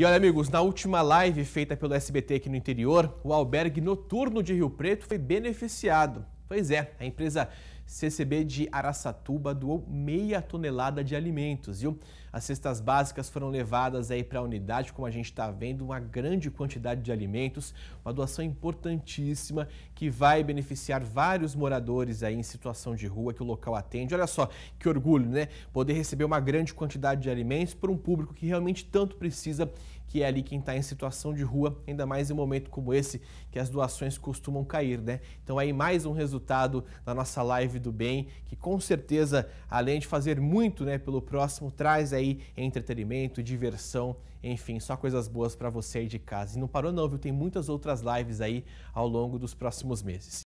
E olha, amigos, na última live feita pelo SBT aqui no interior, o albergue noturno de Rio Preto foi beneficiado. Pois é, a empresa CCB de Araçatuba doou meia tonelada de alimentos, viu? As cestas básicas foram levadas aí para a unidade, como a gente está vendo, uma grande quantidade de alimentos, uma doação importantíssima que vai beneficiar vários moradores aí em situação de rua que o local atende. Olha só que orgulho, né? Poder receber uma grande quantidade de alimentos por um público que realmente tanto precisa que é ali quem está em situação de rua, ainda mais em um momento como esse que as doações costumam cair, né? Então aí mais um resultado da nossa live do Bem, que com certeza, além de fazer muito né, pelo próximo, traz aí entretenimento, diversão, enfim, só coisas boas para você aí de casa. E não parou não, viu? Tem muitas outras lives aí ao longo dos próximos meses.